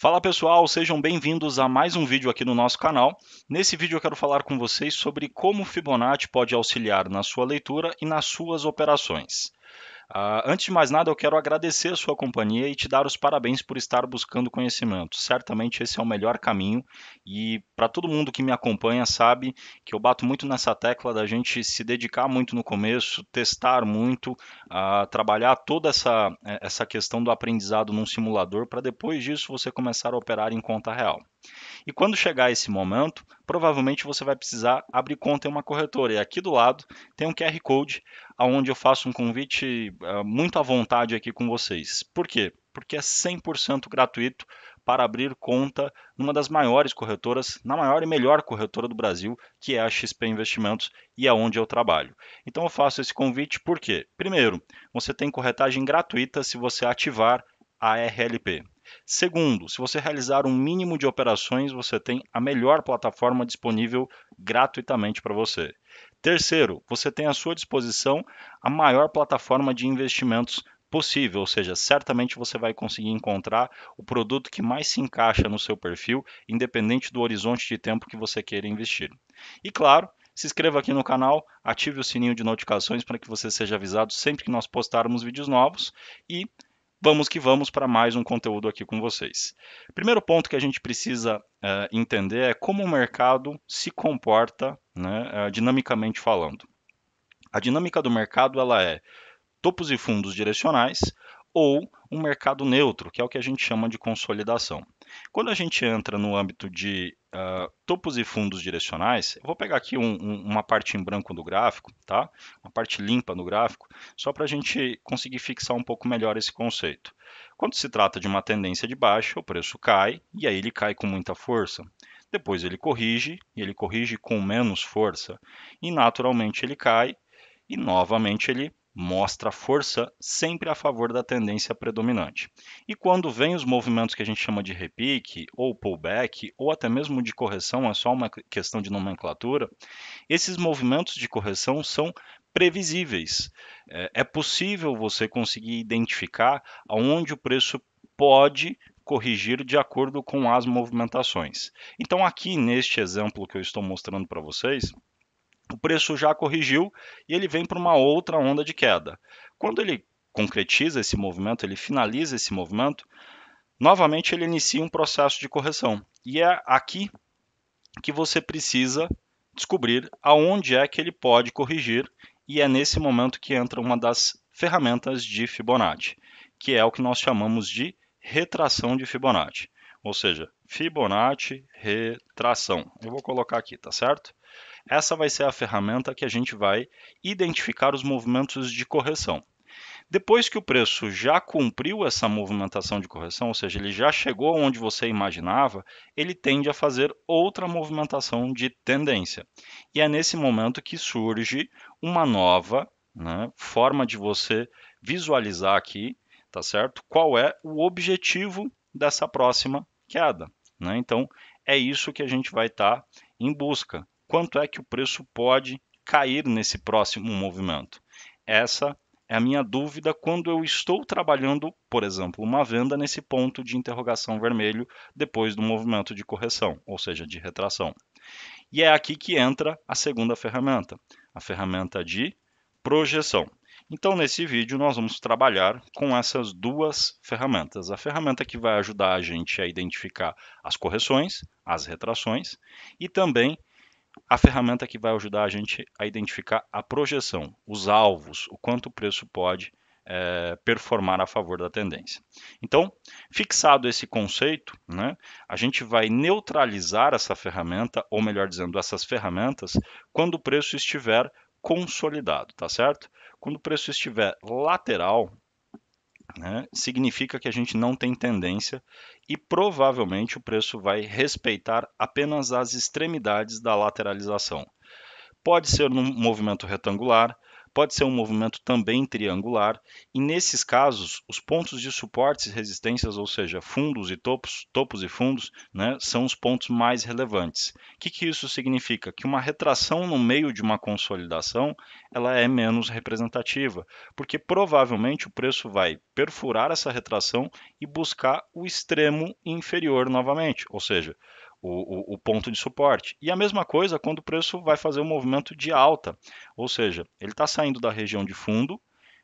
Fala pessoal, sejam bem-vindos a mais um vídeo aqui no nosso canal. Nesse vídeo eu quero falar com vocês sobre como o Fibonacci pode auxiliar na sua leitura e nas suas operações. Uh, antes de mais nada, eu quero agradecer a sua companhia e te dar os parabéns por estar buscando conhecimento. Certamente esse é o melhor caminho e para todo mundo que me acompanha sabe que eu bato muito nessa tecla da gente se dedicar muito no começo, testar muito, uh, trabalhar toda essa, é, essa questão do aprendizado num simulador para depois disso você começar a operar em conta real. E quando chegar esse momento, provavelmente você vai precisar abrir conta em uma corretora. E aqui do lado tem um QR Code, onde eu faço um convite eh, muito à vontade aqui com vocês. Por quê? Porque é 100% gratuito para abrir conta numa das maiores corretoras, na maior e melhor corretora do Brasil, que é a XP Investimentos e é onde eu trabalho. Então eu faço esse convite porque, primeiro, você tem corretagem gratuita se você ativar a RLP. Segundo, se você realizar um mínimo de operações, você tem a melhor plataforma disponível gratuitamente para você. Terceiro, você tem à sua disposição a maior plataforma de investimentos possível, ou seja, certamente você vai conseguir encontrar o produto que mais se encaixa no seu perfil, independente do horizonte de tempo que você queira investir. E claro, se inscreva aqui no canal, ative o sininho de notificações para que você seja avisado sempre que nós postarmos vídeos novos e vamos que vamos para mais um conteúdo aqui com vocês. Primeiro ponto que a gente precisa é, entender é como o mercado se comporta né, é, dinamicamente falando. A dinâmica do mercado ela é topos e fundos direcionais ou um mercado neutro, que é o que a gente chama de consolidação. Quando a gente entra no âmbito de Uh, topos e fundos direcionais, eu vou pegar aqui um, um, uma parte em branco do gráfico, tá? uma parte limpa no gráfico, só para a gente conseguir fixar um pouco melhor esse conceito. Quando se trata de uma tendência de baixa, o preço cai, e aí ele cai com muita força. Depois ele corrige, e ele corrige com menos força, e naturalmente ele cai, e novamente ele mostra força sempre a favor da tendência predominante. E quando vem os movimentos que a gente chama de repique, ou pullback, ou até mesmo de correção, é só uma questão de nomenclatura, esses movimentos de correção são previsíveis. É, é possível você conseguir identificar aonde o preço pode corrigir de acordo com as movimentações. Então, aqui neste exemplo que eu estou mostrando para vocês, o preço já corrigiu e ele vem para uma outra onda de queda. Quando ele concretiza esse movimento, ele finaliza esse movimento, novamente ele inicia um processo de correção. E é aqui que você precisa descobrir aonde é que ele pode corrigir, e é nesse momento que entra uma das ferramentas de Fibonacci, que é o que nós chamamos de retração de Fibonacci, ou seja, Fibonacci retração. Eu vou colocar aqui, tá certo? Essa vai ser a ferramenta que a gente vai identificar os movimentos de correção. Depois que o preço já cumpriu essa movimentação de correção, ou seja, ele já chegou onde você imaginava, ele tende a fazer outra movimentação de tendência. E é nesse momento que surge uma nova né, forma de você visualizar aqui, tá certo? Qual é o objetivo dessa próxima queda? Né? Então, é isso que a gente vai estar tá em busca quanto é que o preço pode cair nesse próximo movimento? Essa é a minha dúvida quando eu estou trabalhando, por exemplo, uma venda nesse ponto de interrogação vermelho depois do movimento de correção, ou seja, de retração. E é aqui que entra a segunda ferramenta, a ferramenta de projeção. Então, nesse vídeo, nós vamos trabalhar com essas duas ferramentas. A ferramenta que vai ajudar a gente a identificar as correções, as retrações, e também a ferramenta que vai ajudar a gente a identificar a projeção, os alvos, o quanto o preço pode é, performar a favor da tendência. Então, fixado esse conceito, né, a gente vai neutralizar essa ferramenta, ou melhor dizendo, essas ferramentas, quando o preço estiver consolidado, tá certo? Quando o preço estiver lateral, né, significa que a gente não tem tendência e provavelmente o preço vai respeitar apenas as extremidades da lateralização. Pode ser num movimento retangular, pode ser um movimento também triangular, e nesses casos, os pontos de suportes e resistências, ou seja, fundos e topos, topos e fundos, né, são os pontos mais relevantes. O que, que isso significa? Que uma retração no meio de uma consolidação ela é menos representativa, porque provavelmente o preço vai perfurar essa retração e buscar o extremo inferior novamente, ou seja, o, o, o, ponto de suporte. E a mesma coisa quando o preço vai fazer um movimento de alta, ou seja, ele está saindo da região de fundo,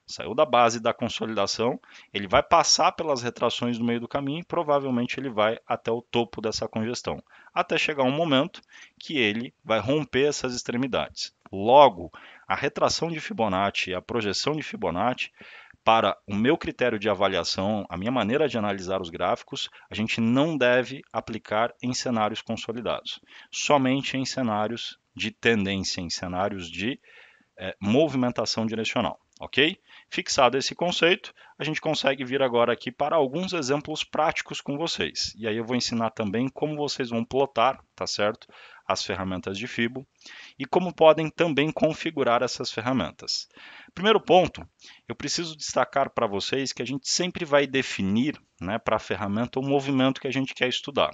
saiu da base da consolidação, ele vai passar pelas retrações no meio do caminho e provavelmente ele vai até o topo dessa congestão, até chegar um momento que ele vai romper essas extremidades. Logo, a retração de Fibonacci e a projeção de Fibonacci para o meu critério de avaliação, a minha maneira de analisar os gráficos, a gente não deve aplicar em cenários consolidados, somente em cenários de tendência, em cenários de é, movimentação direcional, ok? Fixado esse conceito, a gente consegue vir agora aqui para alguns exemplos práticos com vocês. E aí eu vou ensinar também como vocês vão plotar, tá certo? As ferramentas de Fibo e como podem também configurar essas ferramentas. Primeiro ponto, eu preciso destacar para vocês que a gente sempre vai definir né, para a ferramenta o movimento que a gente quer estudar.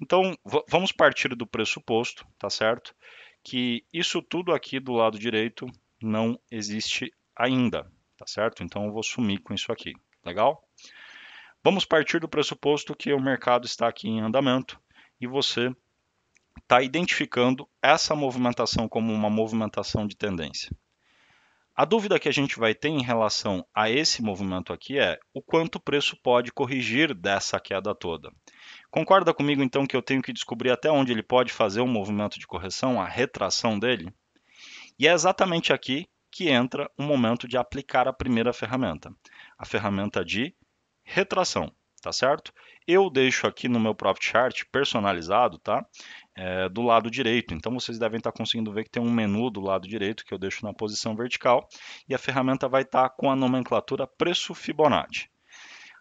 Então, vamos partir do pressuposto, tá certo? Que isso tudo aqui do lado direito não existe ainda tá certo? Então eu vou sumir com isso aqui, legal? Vamos partir do pressuposto que o mercado está aqui em andamento e você está identificando essa movimentação como uma movimentação de tendência. A dúvida que a gente vai ter em relação a esse movimento aqui é o quanto o preço pode corrigir dessa queda toda. Concorda comigo então que eu tenho que descobrir até onde ele pode fazer um movimento de correção, a retração dele? E é exatamente aqui que entra o momento de aplicar a primeira ferramenta, a ferramenta de retração, tá certo? Eu deixo aqui no meu próprio chart personalizado, tá? É, do lado direito, então vocês devem estar tá conseguindo ver que tem um menu do lado direito que eu deixo na posição vertical e a ferramenta vai estar tá com a nomenclatura preço Fibonacci.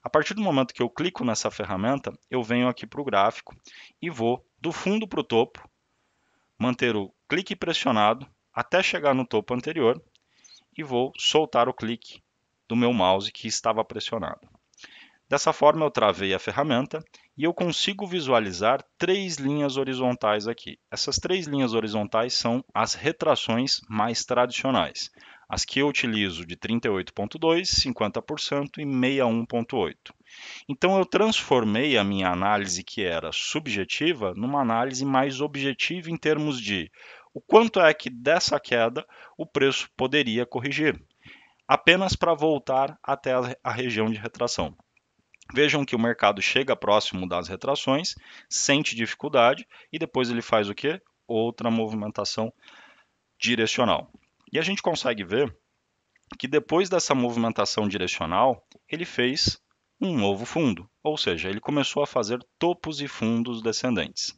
A partir do momento que eu clico nessa ferramenta, eu venho aqui para o gráfico e vou do fundo para o topo, manter o clique pressionado até chegar no topo anterior e vou soltar o clique do meu mouse que estava pressionado. Dessa forma, eu travei a ferramenta e eu consigo visualizar três linhas horizontais aqui. Essas três linhas horizontais são as retrações mais tradicionais, as que eu utilizo de 38.2, 50% e 61.8. Então eu transformei a minha análise que era subjetiva numa análise mais objetiva em termos de o quanto é que dessa queda o preço poderia corrigir, apenas para voltar até a região de retração. Vejam que o mercado chega próximo das retrações, sente dificuldade e depois ele faz o que? Outra movimentação direcional. E a gente consegue ver que depois dessa movimentação direcional, ele fez um novo fundo, ou seja, ele começou a fazer topos e fundos descendentes.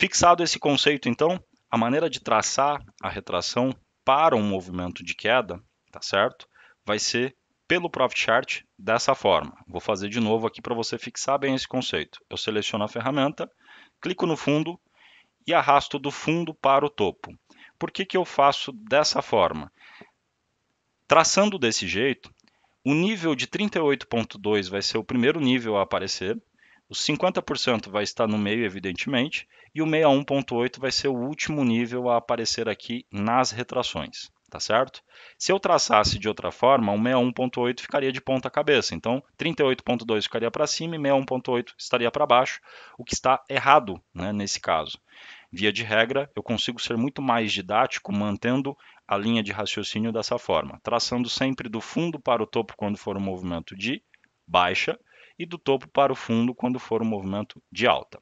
Fixado esse conceito, então, a maneira de traçar a retração para um movimento de queda, tá certo? Vai ser pelo Profit Chart dessa forma. Vou fazer de novo aqui para você fixar bem esse conceito. Eu seleciono a ferramenta, clico no fundo e arrasto do fundo para o topo. Por que, que eu faço dessa forma? Traçando desse jeito, o nível de 38.2 vai ser o primeiro nível a aparecer, os 50% vai estar no meio, evidentemente, e o 61.8 vai ser o último nível a aparecer aqui nas retrações, tá certo? Se eu traçasse de outra forma, o 61.8 ficaria de ponta cabeça, então 38.2 ficaria para cima e 61.8 estaria para baixo, o que está errado né, nesse caso. Via de regra, eu consigo ser muito mais didático mantendo a linha de raciocínio dessa forma, traçando sempre do fundo para o topo quando for um movimento de baixa, e do topo para o fundo quando for um movimento de alta.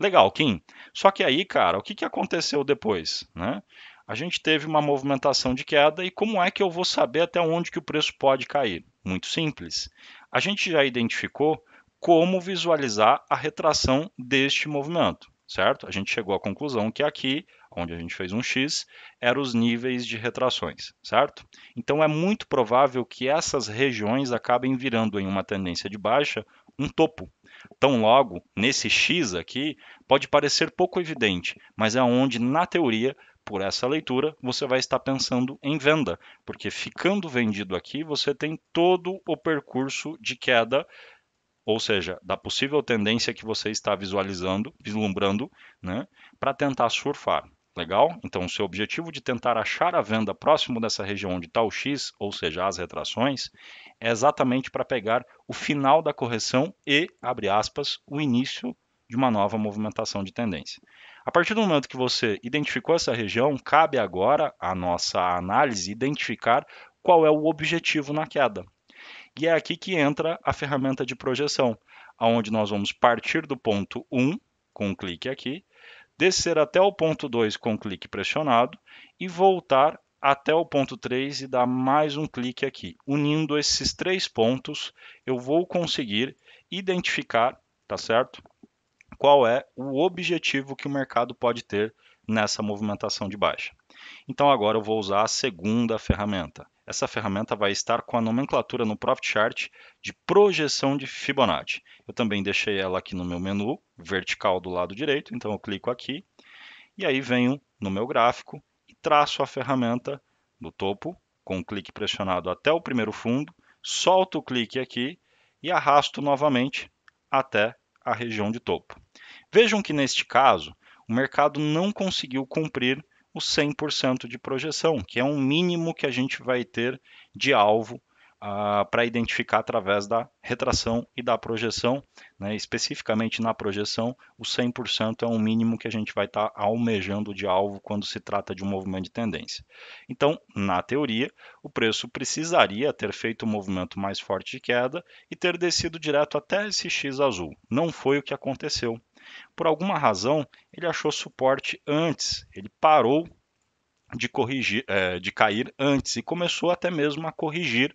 Legal, Kim. Só que aí, cara, o que, que aconteceu depois? Né? A gente teve uma movimentação de queda e como é que eu vou saber até onde que o preço pode cair? Muito simples. A gente já identificou como visualizar a retração deste movimento certo? A gente chegou à conclusão que aqui, onde a gente fez um X, eram os níveis de retrações, certo? Então é muito provável que essas regiões acabem virando em uma tendência de baixa um topo. Tão logo, nesse X aqui, pode parecer pouco evidente, mas é onde, na teoria, por essa leitura, você vai estar pensando em venda, porque ficando vendido aqui, você tem todo o percurso de queda ou seja, da possível tendência que você está visualizando, vislumbrando, né, para tentar surfar. Legal? Então, o seu objetivo de tentar achar a venda próximo dessa região onde está o X, ou seja, as retrações, é exatamente para pegar o final da correção e, abre aspas, o início de uma nova movimentação de tendência. A partir do momento que você identificou essa região, cabe agora a nossa análise identificar qual é o objetivo na queda. E é aqui que entra a ferramenta de projeção, aonde nós vamos partir do ponto 1 com um clique aqui, descer até o ponto 2 com um clique pressionado e voltar até o ponto 3 e dar mais um clique aqui. Unindo esses três pontos, eu vou conseguir identificar, tá certo? Qual é o objetivo que o mercado pode ter nessa movimentação de baixa. Então agora eu vou usar a segunda ferramenta, essa ferramenta vai estar com a nomenclatura no Profit Chart de projeção de Fibonacci. Eu também deixei ela aqui no meu menu vertical do lado direito, então eu clico aqui e aí venho no meu gráfico e traço a ferramenta do topo com um clique pressionado até o primeiro fundo, solto o clique aqui e arrasto novamente até a região de topo. Vejam que neste caso o mercado não conseguiu cumprir o 100% de projeção, que é um mínimo que a gente vai ter de alvo ah, para identificar através da retração e da projeção, né? especificamente na projeção, o 100% é um mínimo que a gente vai estar tá almejando de alvo quando se trata de um movimento de tendência. Então, na teoria, o preço precisaria ter feito um movimento mais forte de queda e ter descido direto até esse X azul. Não foi o que aconteceu. Por alguma razão, ele achou suporte antes, ele parou de corrigir, é, de cair antes e começou até mesmo a corrigir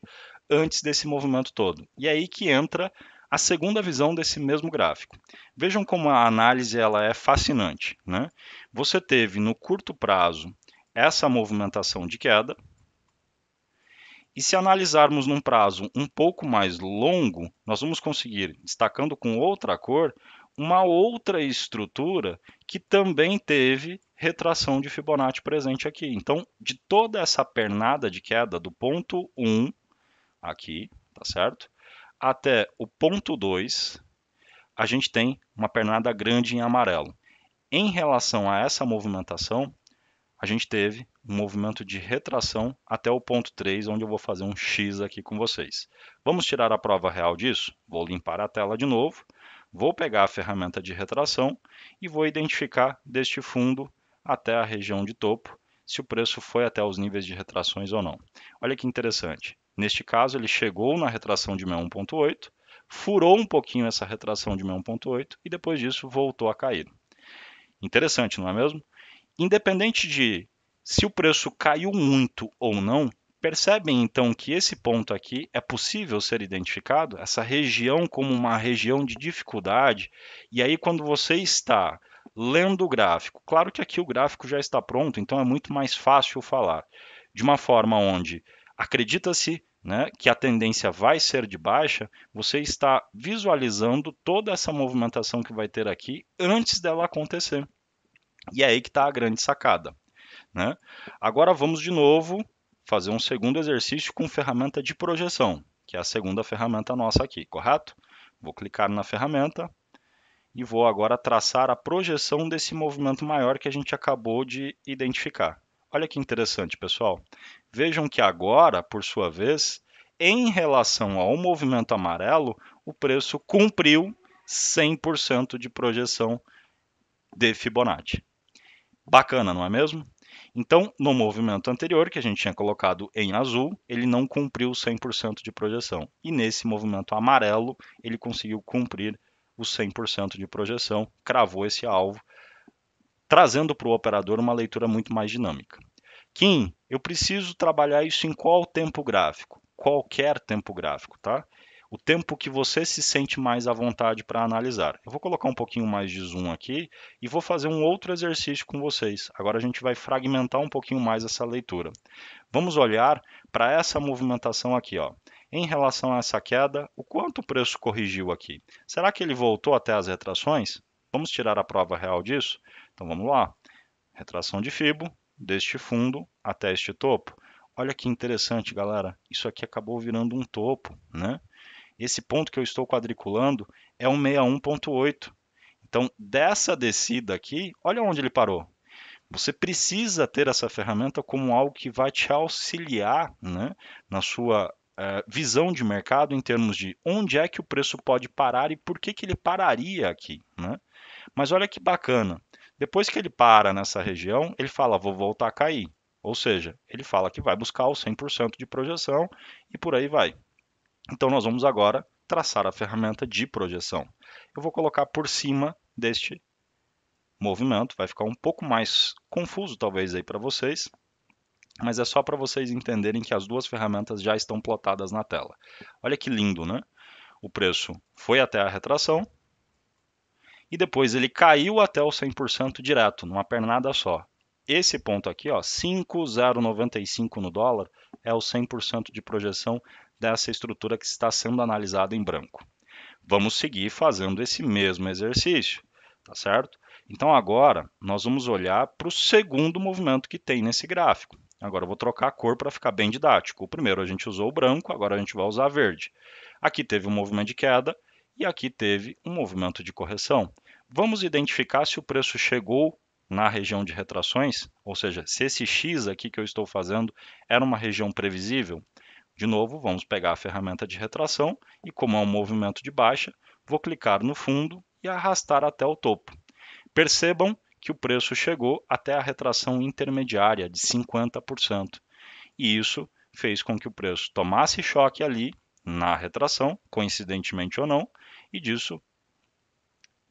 antes desse movimento todo. E é aí que entra a segunda visão desse mesmo gráfico. Vejam como a análise ela é fascinante, né? Você teve no curto prazo essa movimentação de queda, e se analisarmos num prazo um pouco mais longo, nós vamos conseguir, destacando com outra cor, uma outra estrutura que também teve retração de Fibonacci presente aqui. Então, de toda essa pernada de queda do ponto 1 aqui, tá certo? Até o ponto 2, a gente tem uma pernada grande em amarelo. Em relação a essa movimentação, a gente teve um movimento de retração até o ponto 3, onde eu vou fazer um X aqui com vocês. Vamos tirar a prova real disso? Vou limpar a tela de novo. Vou pegar a ferramenta de retração e vou identificar deste fundo até a região de topo se o preço foi até os níveis de retrações ou não. Olha que interessante. Neste caso, ele chegou na retração de 1.8, furou um pouquinho essa retração de 1.8 e depois disso voltou a cair. Interessante, não é mesmo? Independente de se o preço caiu muito ou não, Percebem então que esse ponto aqui é possível ser identificado, essa região como uma região de dificuldade, e aí quando você está lendo o gráfico, claro que aqui o gráfico já está pronto, então é muito mais fácil falar, de uma forma onde acredita-se né, que a tendência vai ser de baixa, você está visualizando toda essa movimentação que vai ter aqui antes dela acontecer. E é aí que está a grande sacada. Né? Agora vamos de novo fazer um segundo exercício com ferramenta de projeção, que é a segunda ferramenta nossa aqui, correto? Vou clicar na ferramenta e vou agora traçar a projeção desse movimento maior que a gente acabou de identificar. Olha que interessante, pessoal. Vejam que agora, por sua vez, em relação ao movimento amarelo, o preço cumpriu 100% de projeção de Fibonacci. Bacana, não é mesmo? Então, no movimento anterior, que a gente tinha colocado em azul, ele não cumpriu 100% de projeção. E nesse movimento amarelo, ele conseguiu cumprir o 100% de projeção, cravou esse alvo, trazendo para o operador uma leitura muito mais dinâmica. Kim, eu preciso trabalhar isso em qual tempo gráfico? Qualquer tempo gráfico, tá? o tempo que você se sente mais à vontade para analisar. Eu vou colocar um pouquinho mais de zoom aqui e vou fazer um outro exercício com vocês. Agora a gente vai fragmentar um pouquinho mais essa leitura. Vamos olhar para essa movimentação aqui, ó. Em relação a essa queda, o quanto o preço corrigiu aqui? Será que ele voltou até as retrações? Vamos tirar a prova real disso? Então vamos lá. Retração de fibo deste fundo até este topo. Olha que interessante, galera. Isso aqui acabou virando um topo, né? esse ponto que eu estou quadriculando é um 61.8. Então, dessa descida aqui, olha onde ele parou. Você precisa ter essa ferramenta como algo que vai te auxiliar né, na sua uh, visão de mercado em termos de onde é que o preço pode parar e por que, que ele pararia aqui. Né? Mas olha que bacana. Depois que ele para nessa região, ele fala, vou voltar a cair. Ou seja, ele fala que vai buscar o 100% de projeção e por aí vai. Então, nós vamos agora traçar a ferramenta de projeção. Eu vou colocar por cima deste movimento, vai ficar um pouco mais confuso talvez aí para vocês, mas é só para vocês entenderem que as duas ferramentas já estão plotadas na tela. Olha que lindo, né? O preço foi até a retração e depois ele caiu até o 100% direto, numa pernada só. Esse ponto aqui, ó, 5,095 no dólar, é o 100% de projeção dessa estrutura que está sendo analisada em branco. Vamos seguir fazendo esse mesmo exercício, tá certo? Então agora nós vamos olhar para o segundo movimento que tem nesse gráfico. Agora eu vou trocar a cor para ficar bem didático. O primeiro a gente usou o branco, agora a gente vai usar verde. Aqui teve um movimento de queda e aqui teve um movimento de correção. Vamos identificar se o preço chegou na região de retrações, ou seja, se esse X aqui que eu estou fazendo era uma região previsível. De novo, vamos pegar a ferramenta de retração e, como é um movimento de baixa, vou clicar no fundo e arrastar até o topo. Percebam que o preço chegou até a retração intermediária de 50%. E isso fez com que o preço tomasse choque ali na retração, coincidentemente ou não, e disso,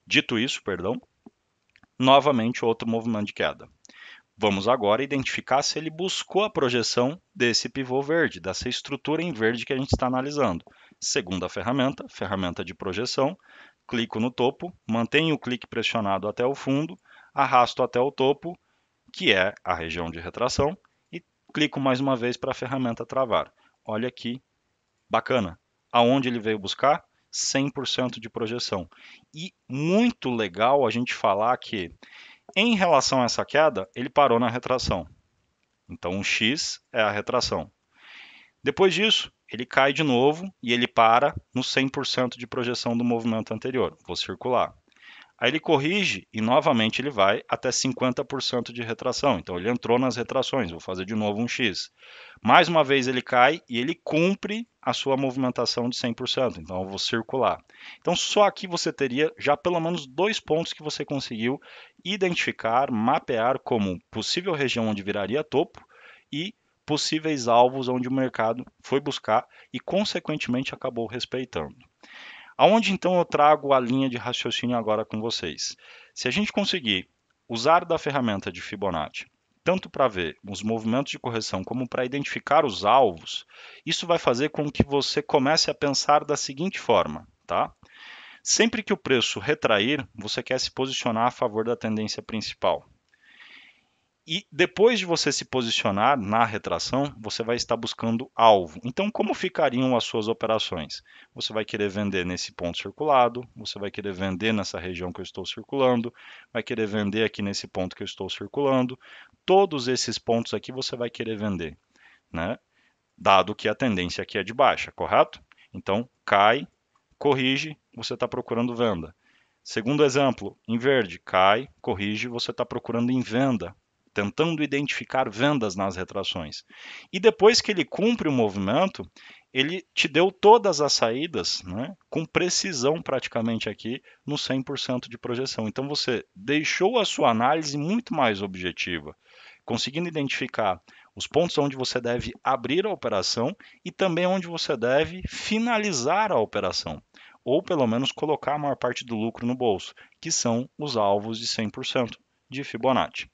dito isso, perdão, novamente outro movimento de queda. Vamos agora identificar se ele buscou a projeção desse pivô verde, dessa estrutura em verde que a gente está analisando. Segunda ferramenta, ferramenta de projeção, clico no topo, mantenho o clique pressionado até o fundo, arrasto até o topo, que é a região de retração, e clico mais uma vez para a ferramenta travar. Olha aqui, bacana. Aonde ele veio buscar? 100% de projeção. E muito legal a gente falar que em relação a essa queda, ele parou na retração. Então, o X é a retração. Depois disso, ele cai de novo e ele para no 100% de projeção do movimento anterior. Vou circular. Aí ele corrige e novamente ele vai até 50% de retração. Então ele entrou nas retrações, vou fazer de novo um X. Mais uma vez ele cai e ele cumpre a sua movimentação de 100%. Então eu vou circular. Então só aqui você teria já pelo menos dois pontos que você conseguiu identificar, mapear como possível região onde viraria topo e possíveis alvos onde o mercado foi buscar e consequentemente acabou respeitando. Aonde então eu trago a linha de raciocínio agora com vocês? Se a gente conseguir usar da ferramenta de Fibonacci tanto para ver os movimentos de correção como para identificar os alvos, isso vai fazer com que você comece a pensar da seguinte forma, tá? Sempre que o preço retrair, você quer se posicionar a favor da tendência principal. E depois de você se posicionar na retração, você vai estar buscando alvo. Então, como ficariam as suas operações? Você vai querer vender nesse ponto circulado, você vai querer vender nessa região que eu estou circulando, vai querer vender aqui nesse ponto que eu estou circulando. Todos esses pontos aqui você vai querer vender, né? dado que a tendência aqui é de baixa, correto? Então, cai, corrige, você está procurando venda. Segundo exemplo, em verde, cai, corrige, você está procurando em venda tentando identificar vendas nas retrações. E depois que ele cumpre o movimento, ele te deu todas as saídas, né, com precisão praticamente aqui, no 100% de projeção. Então você deixou a sua análise muito mais objetiva, conseguindo identificar os pontos onde você deve abrir a operação e também onde você deve finalizar a operação, ou pelo menos colocar a maior parte do lucro no bolso, que são os alvos de 100% de Fibonacci.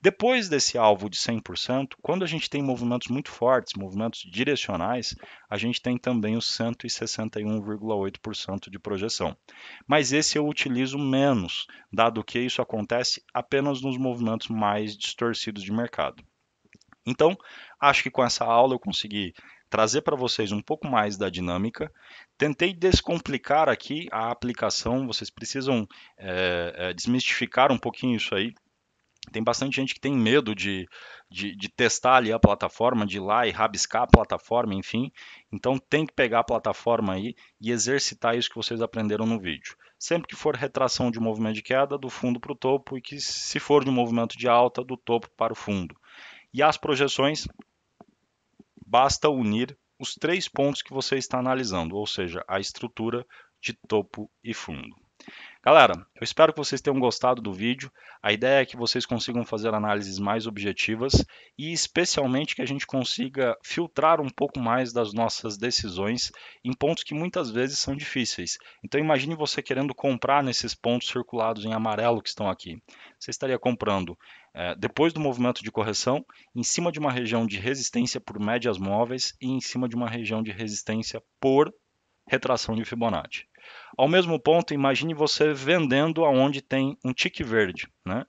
Depois desse alvo de 100%, quando a gente tem movimentos muito fortes, movimentos direcionais, a gente tem também os 161,8% de projeção. Mas esse eu utilizo menos, dado que isso acontece apenas nos movimentos mais distorcidos de mercado. Então, acho que com essa aula eu consegui trazer para vocês um pouco mais da dinâmica. Tentei descomplicar aqui a aplicação, vocês precisam é, é, desmistificar um pouquinho isso aí, tem bastante gente que tem medo de, de, de, testar ali a plataforma, de ir lá e rabiscar a plataforma, enfim. Então tem que pegar a plataforma aí e exercitar isso que vocês aprenderam no vídeo. Sempre que for retração de movimento de queda, do fundo para o topo, e que se for de movimento de alta, do topo para o fundo. E as projeções, basta unir os três pontos que você está analisando, ou seja, a estrutura de topo e fundo. Galera, eu espero que vocês tenham gostado do vídeo. A ideia é que vocês consigam fazer análises mais objetivas e especialmente que a gente consiga filtrar um pouco mais das nossas decisões em pontos que muitas vezes são difíceis. Então imagine você querendo comprar nesses pontos circulados em amarelo que estão aqui. Você estaria comprando é, depois do movimento de correção, em cima de uma região de resistência por médias móveis e em cima de uma região de resistência por retração de Fibonacci. Ao mesmo ponto, imagine você vendendo aonde tem um tique verde, né?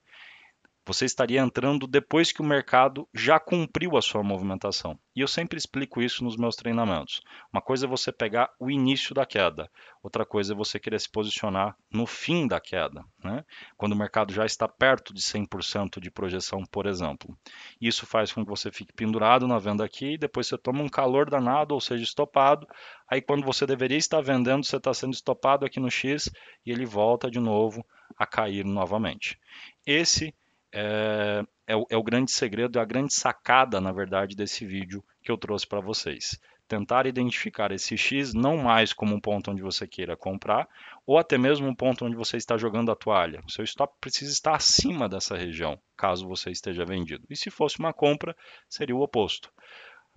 Você estaria entrando depois que o mercado já cumpriu a sua movimentação. E eu sempre explico isso nos meus treinamentos. Uma coisa é você pegar o início da queda, outra coisa é você querer se posicionar no fim da queda, né? quando o mercado já está perto de 100% de projeção, por exemplo. Isso faz com que você fique pendurado na venda aqui, depois você toma um calor danado, ou seja, estopado. Aí, quando você deveria estar vendendo, você está sendo estopado aqui no X e ele volta de novo a cair novamente. Esse é, é, o, é o grande segredo, é a grande sacada, na verdade, desse vídeo que eu trouxe para vocês tentar identificar esse X não mais como um ponto onde você queira comprar, ou até mesmo um ponto onde você está jogando a toalha. O seu stop precisa estar acima dessa região, caso você esteja vendido. E se fosse uma compra, seria o oposto.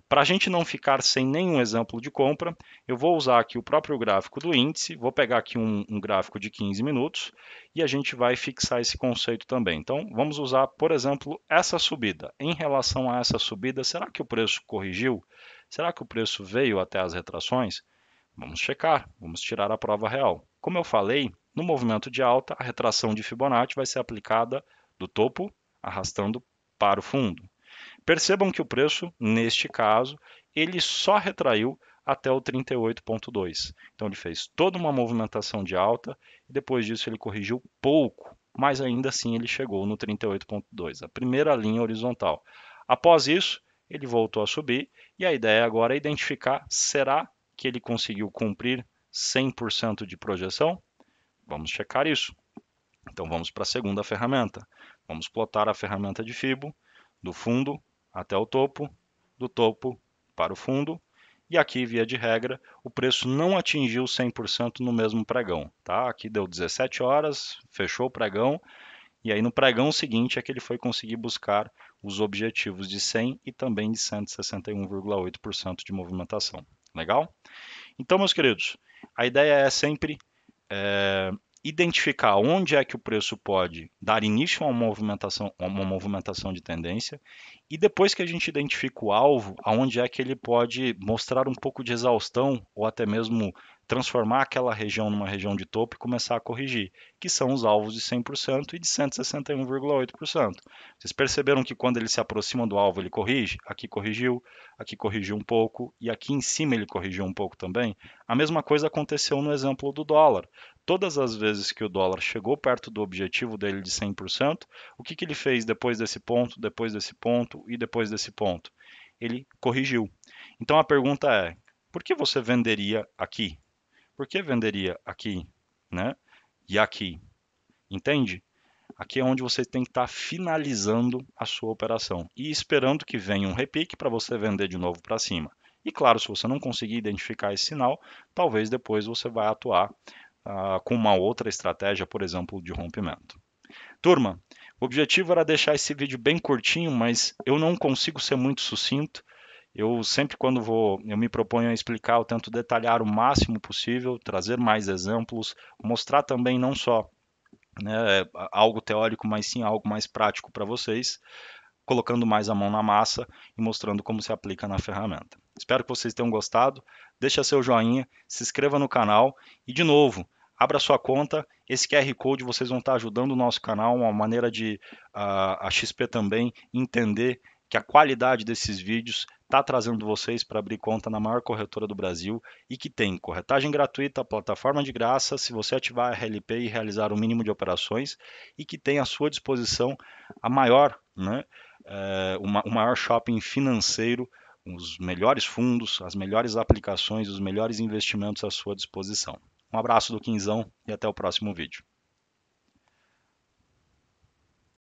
Para a gente não ficar sem nenhum exemplo de compra, eu vou usar aqui o próprio gráfico do índice, vou pegar aqui um, um, gráfico de 15 minutos e a gente vai fixar esse conceito também. Então, vamos usar, por exemplo, essa subida. Em relação a essa subida, será que o preço corrigiu? Será que o preço veio até as retrações? Vamos checar, vamos tirar a prova real. Como eu falei, no movimento de alta, a retração de Fibonacci vai ser aplicada do topo, arrastando para o fundo. Percebam que o preço, neste caso, ele só retraiu até o 38,2. Então ele fez toda uma movimentação de alta e depois disso ele corrigiu pouco, mas ainda assim ele chegou no 38,2, a primeira linha horizontal. Após isso, ele voltou a subir e a ideia agora é identificar será que ele conseguiu cumprir 100% de projeção? Vamos checar isso. Então vamos para a segunda ferramenta. Vamos plotar a ferramenta de Fibo do fundo até o topo, do topo para o fundo. E aqui, via de regra, o preço não atingiu 100% no mesmo pregão. Tá? Aqui deu 17 horas, fechou o pregão, e aí no pregão seguinte é que ele foi conseguir buscar os objetivos de 100 e também de 161,8% de movimentação. Legal? Então, meus queridos, a ideia é sempre é, identificar onde é que o preço pode dar início a uma movimentação, uma movimentação de tendência, e depois que a gente identifica o alvo, aonde é que ele pode mostrar um pouco de exaustão ou até mesmo transformar aquela região numa região de topo e começar a corrigir, que são os alvos de 100% e de 161,8%. Vocês perceberam que quando ele se aproxima do alvo, ele corrige? Aqui corrigiu, aqui corrigiu um pouco e aqui em cima ele corrigiu um pouco também. A mesma coisa aconteceu no exemplo do dólar. Todas as vezes que o dólar chegou perto do objetivo dele de 100%, o que, que ele fez depois desse ponto, depois desse ponto e depois desse ponto? Ele corrigiu. Então a pergunta é: por que você venderia aqui? Por que venderia aqui, né? E aqui, entende? Aqui é onde você tem que estar tá finalizando a sua operação e esperando que venha um repique para você vender de novo para cima. E claro, se você não conseguir identificar esse sinal, talvez depois você vai atuar ah, com uma outra estratégia, por exemplo, de rompimento. Turma, o objetivo era deixar esse vídeo bem curtinho, mas eu não consigo ser muito sucinto. Eu sempre quando vou, eu me proponho a explicar, eu tento detalhar o máximo possível, trazer mais exemplos, mostrar também não só né, algo teórico, mas sim algo mais prático para vocês, colocando mais a mão na massa e mostrando como se aplica na ferramenta. Espero que vocês tenham gostado. Deixa seu joinha, se inscreva no canal e de novo, abra sua conta. Esse QR Code vocês vão estar ajudando o nosso canal, uma maneira de ah, a, a XP também entender que a qualidade desses vídeos está trazendo vocês para abrir conta na maior corretora do Brasil e que tem corretagem gratuita, plataforma de graça, se você ativar a RLP e realizar o mínimo de operações, e que tem à sua disposição a maior, né, é, uma, o maior shopping financeiro, os melhores fundos, as melhores aplicações, os melhores investimentos à sua disposição. Um abraço do Quinzão e até o próximo vídeo.